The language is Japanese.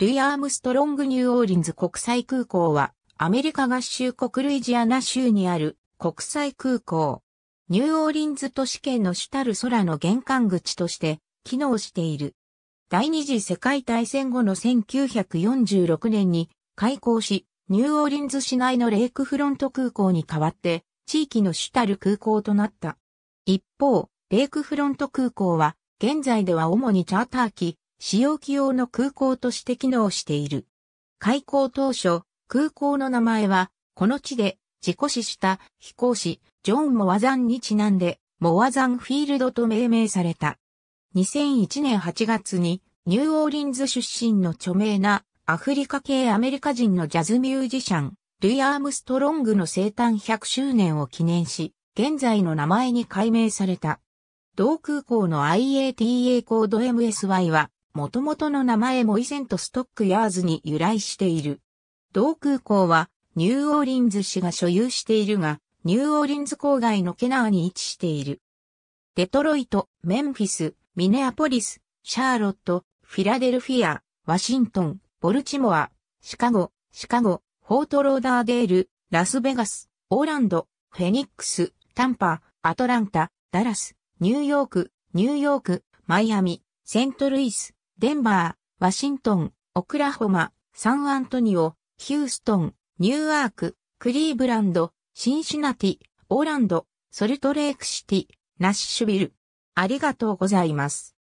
ルイ・アームストロング・ニューオーリンズ国際空港は、アメリカ合衆国ルイジアナ州にある国際空港。ニューオーリンズ都市圏の主たる空の玄関口として機能している。第二次世界大戦後の1946年に開港し、ニューオーリンズ市内のレイクフロント空港に代わって地域の主たる空港となった。一方、レイクフロント空港は現在では主にチャーター機、使用機用の空港として機能している。開港当初、空港の名前は、この地で、事故死した飛行士、ジョン・モアザンにちなんで、モアザンフィールドと命名された。2001年8月に、ニューオーリンズ出身の著名なアフリカ系アメリカ人のジャズミュージシャン、ルイ・アームストロングの生誕100周年を記念し、現在の名前に改名された。同空港の IATA コード MSY は、元々の名前モイセントストックヤーズに由来している。同空港はニューオーリンズ市が所有しているが、ニューオーリンズ郊外のケナーに位置している。デトロイト、メンフィス、ミネアポリス、シャーロット、フィラデルフィア、ワシントン、ボルチモア、シカゴ、シカゴ、フォートローダーデール、ラスベガス、オーランド、フェニックス、タンパ、アトランタ、ダラス、ニューヨーク、ニューヨーク、マイアミ、セントルイス、デンバー、ワシントン、オクラホマ、サンアントニオ、ヒューストン、ニューアーク、クリーブランド、シンシナティ、オーランド、ソルトレークシティ、ナッシュビル。ありがとうございます。